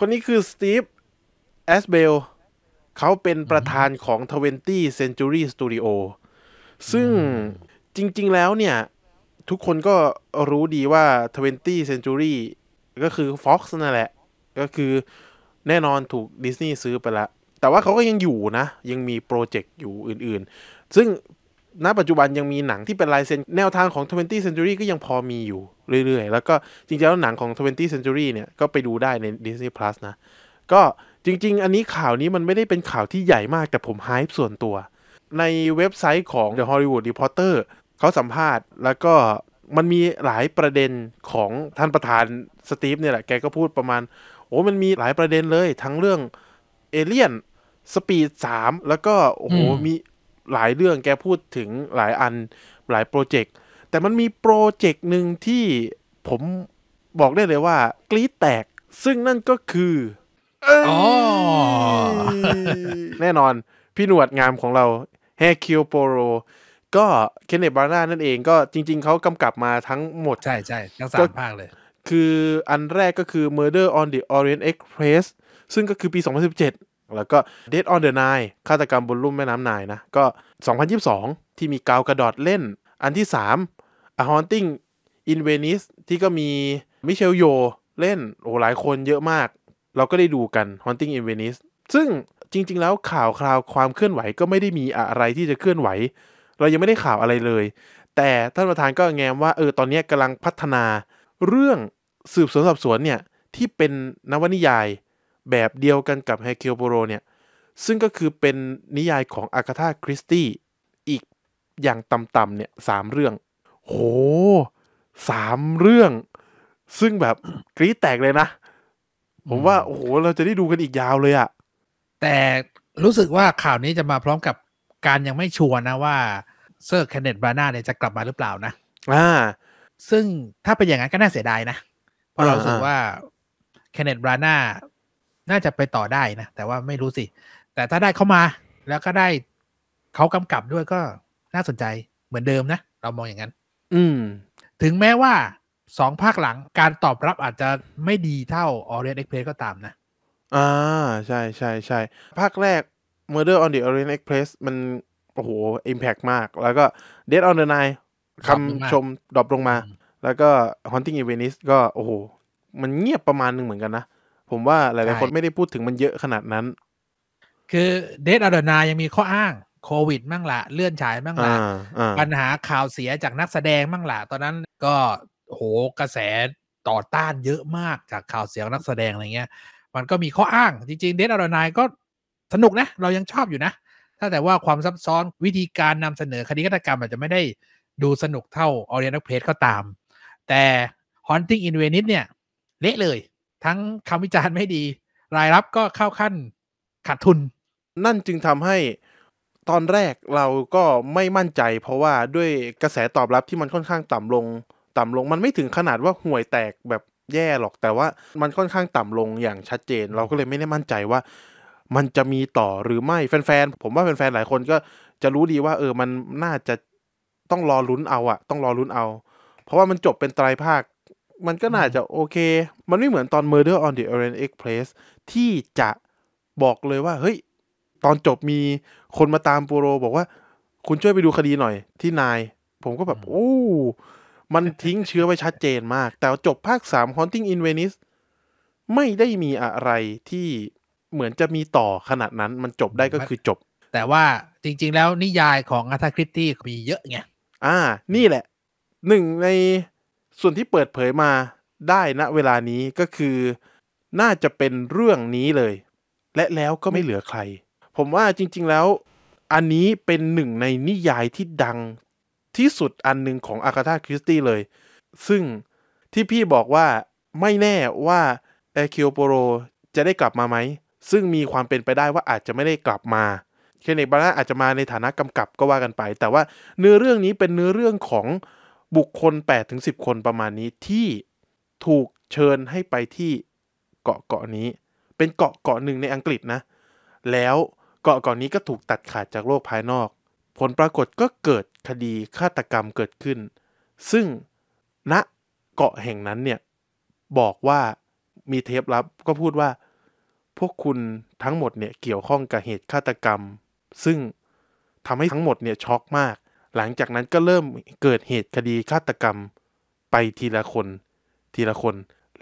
คนนี้คือสตีฟแอสเบลเขาเป็นประธานของ20 Century Studio ซึ่งจริง ๆแล้วเนี่ย ทุกคนก็รู้ดีว่า20 Century ก็คือ Fox นั่นแหละ ก็คือแน่นอนถูกดิสนีย์ซื้อไปละแต่ว่าเขาก็ยังอยู่นะ ยังมีโปรเจกต์อยู่อื่นๆ ซึ่งณปัจจุบันยังมีหนังที่เป็นลายเซ็นแนวทางของ20 Century ก็ยังพอมีอยู่ เรื่อยๆ แล้วก็จริงๆแล้วหนังของ20 Century เนี่ยก็ไปดูได้ใน Disney Plus นะ ก็จริงๆ อันนี้ข่าวนี้มันไม่ได้เป็นข่าวที่ใหญ่มากแต่ผมไฮป์ส่วนตัว ในเว็บไซต์ของ The Hollywood Reporter เขาสัมภาษณ์ แล้วก็มันมีหลายประเด็นของท่านประธานสตีฟเนี่ยแหละ แกก็พูดประมาณ โอ้มันมีหลายประเด็นเลยทั้งเรื่องเอเลี่ยนสปีดสามแล้วก็โอ้โหมีหลายเรื่องแกพูดถึงหลายอันหลายโปรเจกต์ แต่มันมีโปรเจกต์หนึ่งที่ผมบอกได้เลยว่า กรี๊ดแตก ซึ่งนั่นก็คืออแน่นอนพี่หนวดงามของเราแฮคิโอโปโรก็เคนเนตบาร่านั่นเองก็จริงๆเขากำกับมาทั้งหมด ใช่ใช่ทั้งสามภาคเลย คืออันแรกก็คือ Murder on the Orient Express ซึ่งก็คือปี 2017แล้วก็ Dead on the Nile ฆาตกรรมบนลุ่มแม่น้ำนายนะ ก็ 2022 ที่มีกาวกระดอดเล่น อันที่3 A Haunting in Venice ที่ก็มีมิเชลโยเล่น โอ้ หลายคนเยอะมาก เราก็ได้ดูกัน Haunting in Venice ซึ่งจริงๆแล้วข่าวคราวความเคลื่อนไหวก็ไม่ได้มีอะไรที่จะเคลื่อนไหว เรายังไม่ได้ข่าวอะไรเลย แต่ท่านประธานก็แงมว่าเออ ตอนนี้กำลังพัฒนาเรื่องสืบสวนสอบสวนเนี่ยที่เป็นนวนิยายแบบเดียวกันกับไฮเคิลโบโรเนี่ย ซึ่งก็คือเป็นนิยายของอากาธาคริสตี้อีกอย่างต่ำๆเนี่ยสามเรื่อง โห สามเรื่อง ซึ่งแบบกรี๊ดแตกเลยนะ ผมว่าโอ้โห เราจะได้ดูกันอีกยาวเลยอะแต่รู้สึกว่าข่าวนี้จะมาพร้อมกับการยังไม่ชัวร์นะว่า เซอร์แคนเนตบราน่าเนี่ยจะกลับมาหรือเปล่านะอ่า ซึ่งถ้าเป็นอย่างนั้นก็น่าเสียดายนะ เพราะเราสึกว่าแคนเนตบราน่าน่าจะไปต่อได้นะ แต่ว่าไม่รู้สิ แต่ถ้าได้เข้ามา แล้วก็ได้เขากำกับด้วยก็น่าสนใจเหมือนเดิมนะ เรามองอย่างนั้น อืมถึงแม้ว่าสองภาคหลังการตอบรับอาจจะไม่ดีเท่า Orient Express ก็ตามนะ อ่า ใช่ใช่ใช่ภาคแรก Murder on the Orient Express มัน โอ้โห Impact มากแล้วก็ Dead on the Nile คำชมดรอปลงมา แล้วก็ h u n t i n g in Venice ก็โอ้โห มันเงียบประมาณหนึ่งเหมือนกันนะผมว่าหลาย ๆ คนไม่ได้พูดถึงมันเยอะขนาดนั้น คือเดทอดนายังมีข้ออ้างโควิด มั่งละ เลื่อนฉายมั่งละปัญหาข่าวเสียจากนักแสดงมั่งละตอนนั้นก็โหกระแสต่อต้านเยอะมากจากข่าวเสียงนักแสดงอะไรเงี้ย มันก็มีข้ออ้างจริงๆเดทอดนายก็สนุกนะเรายังชอบอยู่นะถ้าแต่ว่าความซับซ้อนวิธีการนำเสนอคดีฆาตกรรมอาจจะไม่ได้ดูสนุกเท่าออเรียนั์เพจก็ตาม แต่ฮอนติงอินเวนิสเนี่ย เละเลยทั้งคำวิจารณ์ไม่ดี รายรับก็เข้าขั้นขาดทุน นั่นจึงทำให้ตอนแรกเราก็ไม่มั่นใจ เพราะว่าด้วยกระแสตอบรับที่มันค่อนข้างต่ำลง ต่ำลงมันไม่ถึงขนาดว่าห่วยแตกแบบแย่หรอกแต่ว่า มันค่อนข้างต่ำลงอย่างชัดเจน เราก็เลยไม่ได้มั่นใจว่า มันจะมีต่อหรือไม่แฟนๆผมว่าแฟนๆหลายคนก็จะรู้ดีว่า เออมันน่าจะต้องรอลุ้นเอาอะต้องรอลุ้นเอา เพราะว่ามันจบเป็นไตรภาคมันก็น่าจะโอเค มันไม่เหมือนตอน Murder on the Orient Express ที่จะบอกเลยว่าเฮ้ย ตอนจบมีคนมาตามปูโรบอกว่าคุณช่วยไปดูคดีหน่อยที่นาย ผมก็แบบ โอ้ มันทิ้งเชื้อไว้ชัดเจนมาก แต่จบภาค 3 Haunting in Venice ไม่ได้มีอะไรที่เหมือนจะมีต่อขนาดนั้น มันจบได้ก็คือจบ แต่ว่าจริงๆแล้วนิยายของอาธาคริตตี้มีเยอะไงอ่า นี่แหละหนึ่งในส่วนที่เปิดเผยมาได้ณเวลานี้ก็คือ น่าจะเป็นเรื่องนี้เลย และแล้วก็ไม่เหลือใคร ผมว่าจริงๆแล้ว อันนี้เป็นหนึ่งในนิยายที่ดัง ที่สุดอันหนึ่งของอากาธาคริสตี้เลย ซึ่งที่พี่บอกว่าไม่แน่ว่าเอคิโอโปโรจะได้กลับมาไหม ซึ่งมีความเป็นไปได้ว่าอาจจะไม่ได้กลับมา เคนเนกบาร่าอาจจะมาในฐานะกำกับก็ว่ากันไป แต่ว่าเนื้อเรื่องนี้เป็นเนื้อเรื่องของบุคคล8-10 คนประมาณนี้ที่ถูกเชิญให้ไปที่เกาะเกาะนี้เป็นเกาะเกาะหนึ่งในอังกฤษนะ แล้วเกาะเกาะนี้ก็ถูกตัดขาดจากโลกภายนอก ผลปรากฏก็เกิดคดีฆาตกรรมเกิดขึ้น ซึ่งณนะเกาะแห่งนั้นเนี่ย บอกว่ามีเทปลับก็พูดว่า พวกคุณทั้งหมดเนี่ยเกี่ยวข้องกับเหตุฆาตกรรม ซึ่งทำให้ทั้งหมดเนี่ยช็อกมากหลังจากนั้นก็เริ่มเกิดเหตุคดีฆาตกรรมไปทีละคน ทีละคน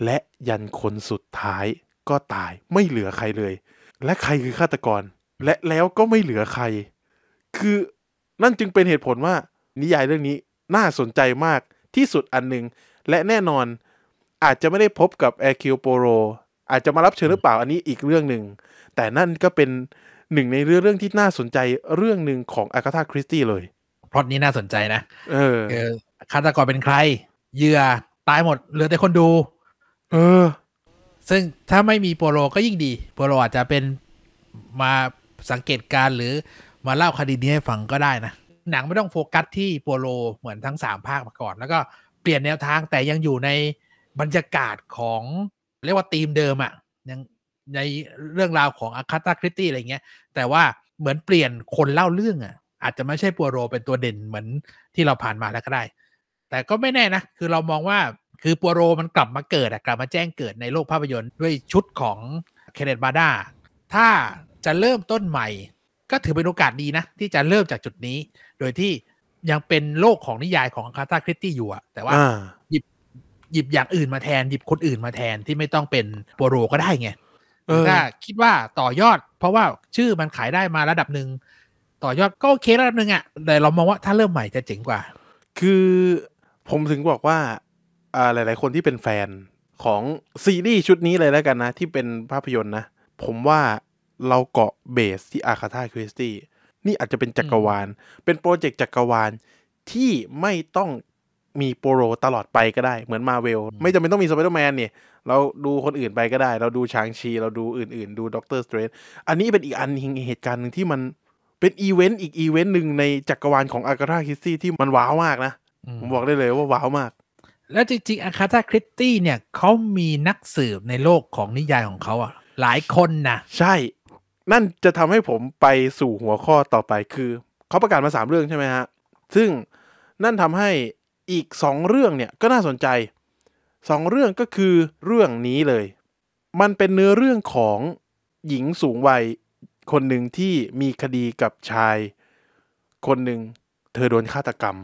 และยันคนสุดท้ายก็ตายไม่เหลือใครเลย และใครคือฆาตกร และแล้วก็ไม่เหลือใคร คือนั่นจึงเป็นเหตุผลว่านิยายเรื่องนี้น่าสนใจมากที่สุดอันหนึ่ง และแน่นอนอาจจะไม่ได้พบกับแอคิวโปโร อาจจะมารับเชิญหรือเปล่าอันนี้อีกเรื่องหนึ่งแต่นั่นก็เป็นหนึ่งในเรื่องเรื่องที่น่าสนใจเรื่องหนึ่งของอากาธาคริสตี้เลยพอตนี้น่าสนใจนะ เออฆาตกรเป็นใครเหยื่อตายหมดเหลือแต่คนดู เออ ซึ่งถ้าไม่มีโปโลก็ยิ่งดี โปโลอาจจะเป็นมาสังเกตการ หรือ มาเล่าคดีนี้ให้ฟังก็ได้นะ หนังไม่ต้องโฟกัสที่โปโล เหมือนทั้งสามภาคมาก่อน แล้วก็เปลี่ยนแนวทางแต่ยังอยู่ในบรรยากาศของ เรียกว่าทีมเดิมอะ่ะ ยังในเรื่องราวของอาคาตาคริตี้อะไรเงี้ยแต่ว่าเหมือนเปลี่ยนคนเล่าเรื่องอะ่ะอาจจะไม่ใช่ปัวโรเป็นตัวเด่นเหมือนที่เราผ่านมาแล้วก็ได้ แต่ก็ไม่แน่นะ คือเรามองว่าคือปัวโรมันกลับมาเกิดกลับมาแจ้งเกิดในโลกภาพยนตร์ด้วยชุดของเคนเนตบาร์ด้า ถ้าจะเริ่มต้นใหม่ ก็ถือเป็นโอกาสดีนะ ที่จะเริ่มจากจุดนี้ โดยที่ยังเป็นโลกของนิยายของคาตาคริสตี้อยู่อะแต่ว่าหยิบหยิบอย่างอื่นมาแทนหยิบคนอื่นมาแทนที่ไม่ต้องเป็นปัวโรก็ได้ไงถ้าคิดว่าต่อยอดเพราะว่าชื่อมันขายได้มาระดับหนึ่ง่อยอดก็โอเคระดับหนึ่งอะ่ะ แต่เรามองว่าถ้าเริ่มใหม่จะเจ๋งกว่า คือผมถึงบอกว่าอ่า หลาย ๆ คนที่เป็นแฟนของซีรีส์ชุดนี้เลยแล้วกันนะ ที่เป็นภาพยนตร์นะ ผมว่าเราเกาะเบสที่อาคาธาคริสตี้นี่อาจจะเป็นจักรวาล เป็นโปรเจกต์จักรวาล ที่ไม่ต้องมีโปรโรตลอดไปก็ได้เหมือนมาเวลไม่จำเป็นต้องมีสไปเดอร์แมนเนี่ย เราดูคนอื่นไปก็ได้ เราดูช้างชี เราดูอื่น ๆ ดูด็อกเตอร์สเตรนอันนี้เป็นอีกอันเหตุการณ์หนึ่งที่มันเป็นอีเวนต์อีกอีเวนต์หนึ่งในจักรวาลของอากาธาคริสตี้ที่มันว้าวมากนะ ผมบอกได้เลยว่าว้าวมาก แล้วจริง ๆอากาธาคริสตี้เนี่ยเขามีนักสืบในโลกของนิยายของเขาอ่ะหลายคนนะใช่ นั่นจะทำให้ผมไปสู่หัวข้อต่อไปคือ เขาประกาศมาสามเรื่องใช่ไหมฮะซึ่งนั่นทำให้อีกสองเรื่องเนี่ยก็น่าสนใจสองเรื่องก็คือเรื่องนี้เลย มันเป็นเนื้อเรื่องของหญิงสูงวัยคนหนึ่งที่มีคดีกับชาย คนหนึ่งเธอโดนฆาตกรรม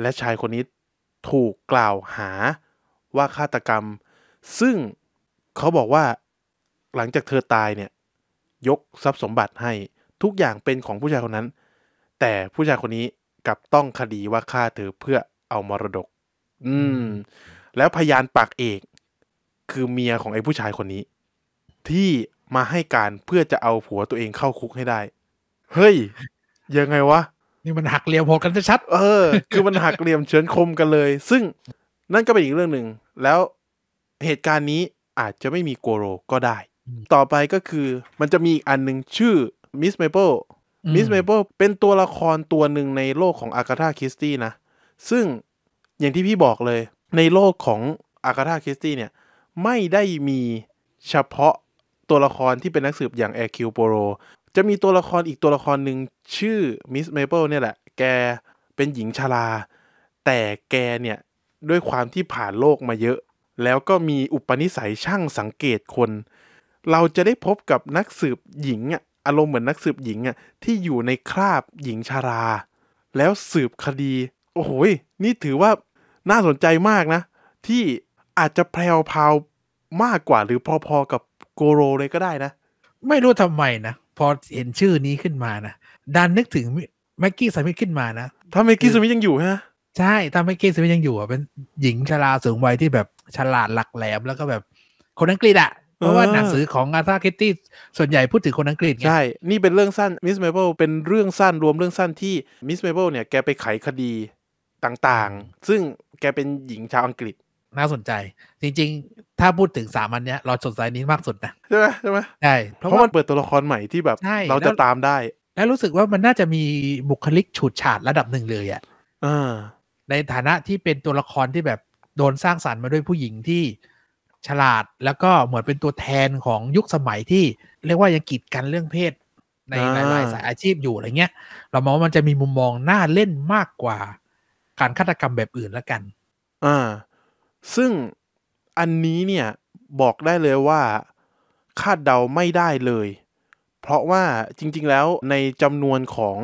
และชายคนนี้ถูกกล่าวหาว่าฆาตกรรม ซึ่งเขาบอกว่าหลังจากเธอตายเนี่ย ยกทรัพย์สมบัติให้ทุกอย่างเป็นของผู้ชายคนนั้น แต่ผู้ชายคนนี้กลับต้องคดีว่าฆ่าเธอเพื่อเอามรดก อืม แล้วพยานปากเอก คือเมียของไอ้ผู้ชายคนนี้ที่มาให้การเพื่อจะเอาผัวตัวเองเข้าคุกให้ได้ เฮ้ย ยังไงวะ นี่มันหักเหลี่ยมโหดกันชัด เออ คือมันหักเหลี่ยมเฉือนคมกันเลย ซึ่งนั่นก็เป็นอีกเรื่องหนึ่ง แล้วเหตุการณ์นี้อาจจะไม่มีโกโรก็ได้ ต่อไปก็คือมันจะมีอีกอันหนึ่งชื่อ มิสเมเปิลมิสเมเปิลเป็นตัวละครตัวหนึ่งในโลกของอากาธาคิสตี้นะ ซึ่งอย่างที่พี่บอกเลย ในโลกของอากาธาคิสตี้เนี่ย ไม่ได้มีเฉพาะตัวละครที่เป็นนักสืบอย่างแอร์คิวโปโร จะมีตัวละครอีกตัวละครหนึ่งชื่อมิสเมเปิลเนี่ยแหละแกเป็นหญิงชรา แต่แกเนี่ย ด้วยความที่ผ่านโลกมาเยอะ แล้วก็มีอุปนิสัยช่างสังเกตคน เราจะได้พบกับนักสืบหญิงอ่ะอารมณ์เหมือนนักสืบหญิงอ่ะที่อยู่ในคราบหญิงชรา แล้วสืบคดี โอ้โหนี่ถือว่าน่าสนใจมากนะ ที่อาจจะแพรวพาวมากกว่าหรือพอๆกับโกโรเลยก็ได้นะ ไม่รู้ทำไมนะ พอเห็นชื่อนี้ขึ้นมานะดันนึกถึงแม็กกี้สมิธขึ้นมานะถ้าแม็กกี้สมิธยังอยู่ฮะใช่ถ้าแม็กกี้สมิธยังอยู่อ่ะ เป็นหญิงชราสูงวัยที่แบบฉลาดหลักแหลมแล้วก็แบบคนอังกฤษอ่ะ เพราะว่าหนังสือของอาธาคิตตี้ ส่วนใหญ่พูดถึงคนอังกฤษใช่นี่เป็นเรื่องสั้นมิสเมเบิลเป็นเรื่องสั้นรวมเรื่องสั้นที่มิสเมเบิลเนี่ยแกไปไขคดีต่างๆ ซึ่งแกเป็นหญิงชาวอังกฤษน่าสนใจ จริงๆ ถ้าพูดถึงสามอันเนี้ยเราสนใจนี้มากสุดนะใช่ไหมใช่ไหมใช่เพราะมันเปิดตัวละครใหม่ที่แบบเราจะตามได้ แล้วรู้สึกว่ามันน่าจะมีบุคลิกฉูดฉาดระดับหนึ่งเลย อ่ะในฐานะที่เป็นตัวละครที่แบบโดนสร้างสารรค์มาด้วยผู้หญิงที่ฉลาดแล้วก็เหมือนเป็นตัวแทนของยุคสมัยที่ เรียกว่ายังกีดกันเรื่องเพศ ในหลายๆสายอาชีพอยู่อะไรเงี้ย เรามองว่ามันจะมีมุมมองน่าเล่นมากกว่า การฆาตกรรมแบบอื่นละกันอ่าซึ่งอันนี้เนี่ย บอกได้เลยว่าคาดเดาไม่ได้เลย เพราะว่าจริงๆแล้วในจำนวนของ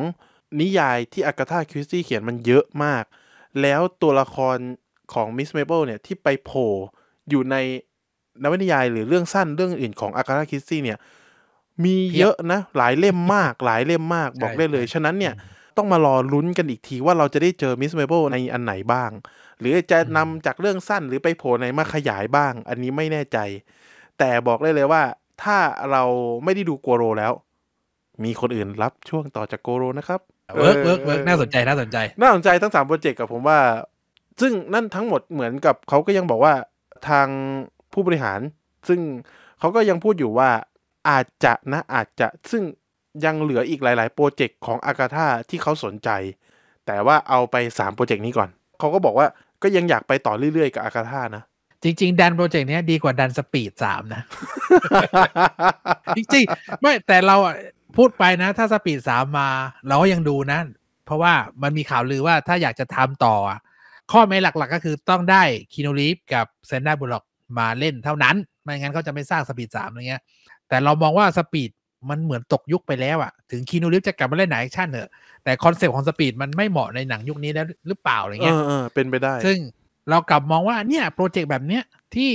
นิยายที่อากาธาคริสตี้เขียนมันเยอะมาก แล้วตัวละครของมิสเมเปิลเนี่ยที่ไปโผล่อยู่ในนวนิยายหรือเรื่องสั้นเรื่องอื่นของอากาธาคริสตี้เนี่ย มีเยอะนะหลายเล่มมากหลายเล่มมากบอกได้เลยฉะนั้นเนี่ยต้องมารอลุ้นกันอีกทีว่าเราจะได้เจอมิสเมเปิลในอันไหนบ้างหรือจะนำจากเรื่องสั้นหรือไปโผล่ในมาขยายบ้าง อันนี้ไม่แน่ใจ แต่บอกได้เลยว่า ถ้าเราไม่ได้ดูโกโรแล้ว มีคนอื่นรับช่วงต่อจากโกโรนะครับเวิร์กเวิร์กเวิร์กน่าสนใจน่าสนใจ น่าสนใจทั้งสามโปรเจกต์กับผมว่า ซึ่งนั่นทั้งหมดเหมือนกับเขาก็ยังบอกว่าทางผู้บริหาร ซึ่งเขาก็ยังพูดอยู่ว่าอาจจะนะอาจจะ ซึ่งยังเหลืออีกหลาย ๆโปรเจกต์ของอากาธาที่เขาสนใจแต่ว่าเอาไป3โปรเจกต์นี้ก่อนเขาก็บอกว่าก็ยังอยากไปต่อเรื่อยๆ กับอาคาธา นะ จริง ๆ ดันโปรเจกต์นี้ดีกว่าดันสปีดสามนะ จริงๆไม่แต่เราพูดไปนะ ถ้าสปีดสามมา เราก็ยังดูนะ เพราะว่ามันมีข่าวลือว่าถ้าอยากจะทำต่อ ข้อแม้หลักๆ ก็คือต้องได้คีโนรีฟกับเซนด้าบุล็อก มาเล่นเท่านั้น ไม่งั้นเขาจะไม่สร้างสปีดสามอะไรเงี้ย แต่เรามองว่าสปีดมันเหมือนตกยุคไปแล้วอะถึงคีนูริฟจะกลับมาเล่นหนังแอคชั่นเถอะแต่คอนเซปต์ของสปีดมันไม่เหมาะในหนังยุคนี้แล้วหรือเปล่าอะไรเงี้ยเออเป็นไปได้ ซึ่งเรากลับมองว่าเนี่ย โปรเจกต์แบบเนี้ยที่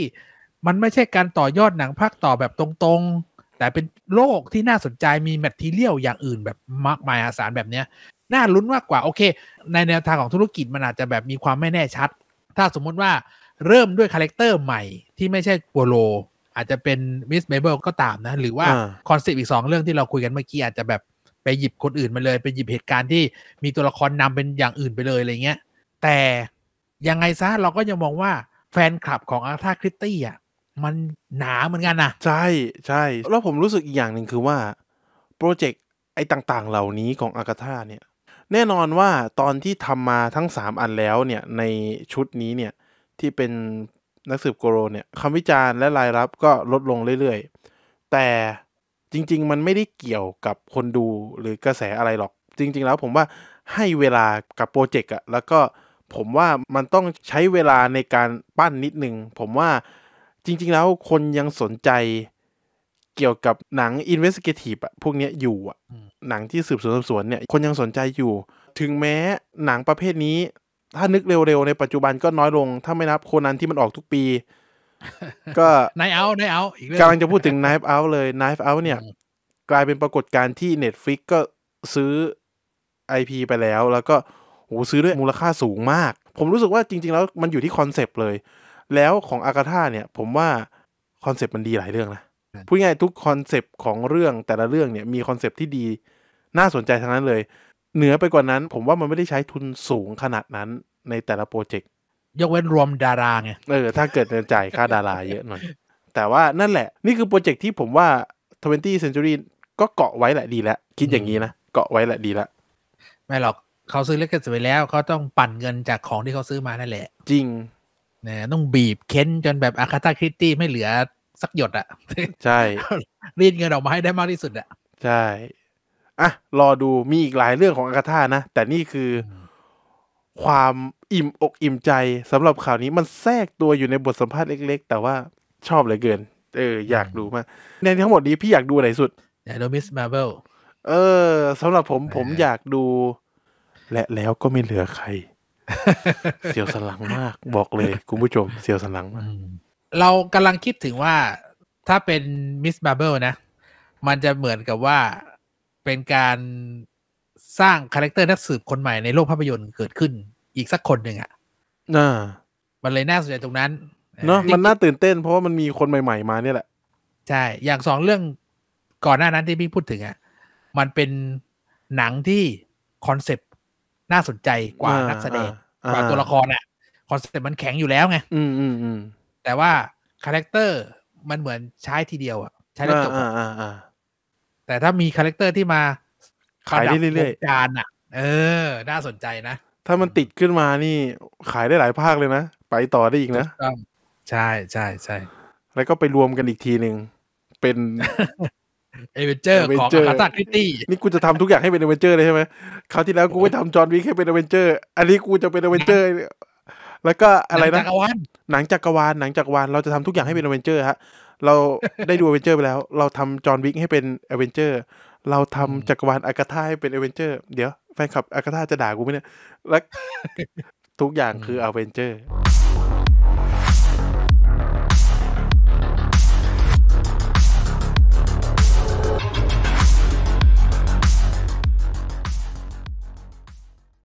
มันไม่ใช่การต่อยอดหนังภาคต่อแบบตรงๆ แต่เป็นโลกที่น่าสนใจมีแมททีเรียลอย่างอื่นแบบมากมายอาสารแบบเนี้ย น่าลุ้นมากกว่าโอเค ในแนวทางของธุรกิจมันอาจจะแบบมีความไม่แน่ชัด ถ้าสมมติว่าเริ่มด้วยคาแรคเตอร์ใหม่ที่ไม่ใช่ปัวโลอาจจะเป็นมิสเบเบิลก็ตามนะ หรือว่าคอนเซปต์อีกสองเรื่องที่เราคุยกัน เมื่อกี้อาจจะแบบไปหยิบคนอื่นมาเลย ไปหยิบเหตุการณ์ที่มีตัวละครนำเป็นอย่างอื่นไปเลย อะไรเงี้ยแต่ยังไงซะเราก็ยังมองว่าแฟนคลับของอาร์ธาคริตตี้อ่ะมันหนาเหมือนกันนะใช่ใช่แล้วผมรู้สึกอีกอย่างหนึ่งคือว่า โปรเจกต์ไอ้ต่างๆเหล่านี้ของอากาธาเนี่ยแน่นอนว่าตอนที่ทำมาทั้ง3อันแล้วเนี่ยในชุดนี้เนี่ยที่เป็นนักสืบโกโรเนี่ยคำวิจารณ์และรายรับก็ลดลงเรื่อย ๆ แต่จริง ๆ มันไม่ได้เกี่ยวกับคนดูหรือกระแสอะไรหรอก จริง ๆแล้วผมว่าให้เวลากับโปรเจกต์อะแล้วก็ผมว่ามันต้องใช้เวลาในการปั้นนิดนึงผมว่าจริง ๆแล้วคนยังสนใจ เกี่ยวกับหนังอินเวสติเกทีฟอะพวกนี้อยู่อะหนังที่สืบสวนสบสวนเนี่ยคนยังสนใจอยู่ ถึงแม้หนังประเภทนี้ถ้านึกเร็วๆในปัจจุบันก็น้อยลง ถ้าไม่นับโคนันที่มันออกทุกปี ก็นายเอานายเอาอีกกำลังจะพูดถึงไนฟ์เอาเลยไนฟ์เอาเนี่ยกลายเป็นปรากฏการณ์ที่เน็ตฟ i ิก็ซื้อ IP ไปแล้ว แล้วก็โหซื้อด้วยมูลค่าสูงมาก ผมรู้สึกว่าจริง ๆ แล้วมันอยู่ที่คอนเซปต์เลย แล้วของอากาธาเนี่ย ผมว่าคอนเซปต์มันดีหลายเรื่องนะพูดง่ายทุกคอนเซปต์ของเรื่องแต่ละเรื่องเนี่ยมีคอนเซปต์ที่ดีน่าสนใจทั้งนั้นเลยเหนือไปกว่านั้นผมว่ามันไม่ได้ใช้ทุนสูงขนาดนั้นในแต่ละโปรเจกต์ยกเว้นรวมดาราไงเออถ้าเกิดจ่ายค่าดาราเยอะหน่อยแต่ว่านั่นแหละ นี่คือโปรเจกต์ที่ผมว่า20 Century ก็เกาะไว้แหละดีแล้วคิดอย่างนี้นะเกาะไว้แหละดีแล้วไม่หรอกเขาซื้อเล็กกันไปแล้ว เขาต้องปั่นเงินจากของที่เขาซื้อมานั่นแหละ จริงนะต้องบีบเค้นจนแบบอาคาตาคริตตี้ไม่เหลือสักหยดอะ่ะ ใช่รีดเงินออกมาให้ได้มากที่สุดอะ่ะใช่อ่ะรอดูมีอีกหลายเรื่องของอากาธานะแต่นี่คือความอิ่มอกอิ่มใจสำหรับข่าวนี้มันแทรกตัวอยู่ในบทสัมภาษณ์เล็กๆ แต่ว่าชอบเหลือเกิน เออ อยากดูมากในทั้งหมดนี้พี่อยากดูไหนสุดอยาดูมิสมาเบลเออสำหรับผมผมอยากดู และแล้วก็ไม่เหลือใคร เสียวสลังมากบอกเลยคุณผู้ชมเสียวสลังมาก เรากำลังคิดถึงว่า ถ้าเป็นมิสมาเบลนะมันจะเหมือนกับว่าเป็นการสร้างคาแรคเตอร์นักสืบคนใหม่ในโลกภาพยนตร์เกิดขึ้นอีกสักคนหนึ่งอ่ะน่ามันเลยน่าสนใจตรงนั้น เนาะมันน่าตื่นเต้นเพราะว่ามันมีคนใหม่ๆมาเนี่ยแหละ ใช่ อย่างสองเรื่องก่อนหน้านั้นที่พี่พูดถึง อ่ะ มันเป็นหนังที่คอนเซปต์น่าสนใจกว่านักแสดงกว่าตัวละครอ่ะคอนเซปต์มันแข็งอยู่แล้วไงอืมอืมอืมแต่ว่าคาแรคเตอร์มันเหมือนใช้ทีเดียวอ่ะใช้แล้วจบแต่ถ้ามีคาแรคเตอร์ที่มา ขายได้เรื่อยๆจานอ่ะเออน่าสนใจนะ ถ้ามันติดขึ้นมานี่ขายได้หลายภาคเลยนะ ไปต่อได้อีกนะใช่ใช่ใช่แล้วก็ไปรวมกันอีกทีหนึ่งเป็นเอเวนเจอร์ของคาตาคิตี้นี่กูจะทำทุกอย่างให้เป็นเอเวนเจอร์เลยใช่ไหมคราวที่แล้วกูไปทำจอห์นวิกให้เป็นเอเวนเจอร์อันนี้กูจะเป็นเอเวนเจอร์แล้วก็อะไรนะหนังจักรวาลหนังจักรวาลเราจะทำทุกอย่างให้เป็นอเวนเจอร์ฮะเราได้ดูอเวนเจอร์ไปแล้ว เราทำจอห์นวิกให้เป็นอเวนเจอร์เราทำจักรวาลอากาธาให้เป็นอเวนเจอร์เดี๋ยวแฟนคลับอากาธาจะด่ากูไหมเนี่ยแล้วทุกอย่างคืออเวนเจอร์